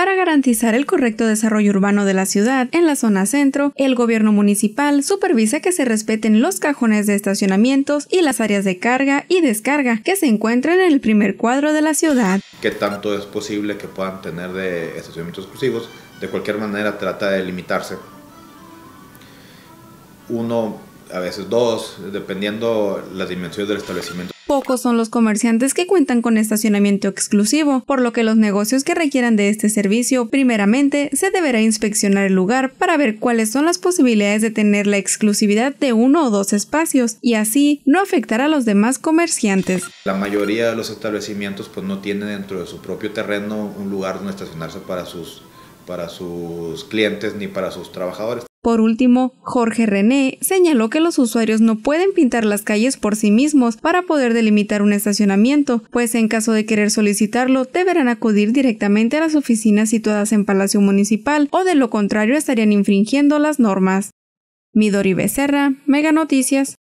Para garantizar el correcto desarrollo urbano de la ciudad en la zona centro, el gobierno municipal supervisa que se respeten los cajones de estacionamientos y las áreas de carga y descarga que se encuentran en el primer cuadro de la ciudad. ¿Qué tanto es posible que puedan tener de estacionamientos exclusivos? De cualquier manera trata de limitarse. Uno a veces dos, dependiendo las dimensiones del establecimiento. Pocos son los comerciantes que cuentan con estacionamiento exclusivo, por lo que los negocios que requieran de este servicio, primeramente, se deberá inspeccionar el lugar para ver cuáles son las posibilidades de tener la exclusividad de uno o dos espacios y así no afectar a los demás comerciantes. La mayoría de los establecimientos pues no tienen dentro de su propio terreno un lugar donde estacionarse para sus para sus clientes ni para sus trabajadores. Por último, Jorge René señaló que los usuarios no pueden pintar las calles por sí mismos para poder delimitar un estacionamiento, pues en caso de querer solicitarlo deberán acudir directamente a las oficinas situadas en Palacio Municipal o de lo contrario estarían infringiendo las normas. Midori Becerra, Mega Noticias.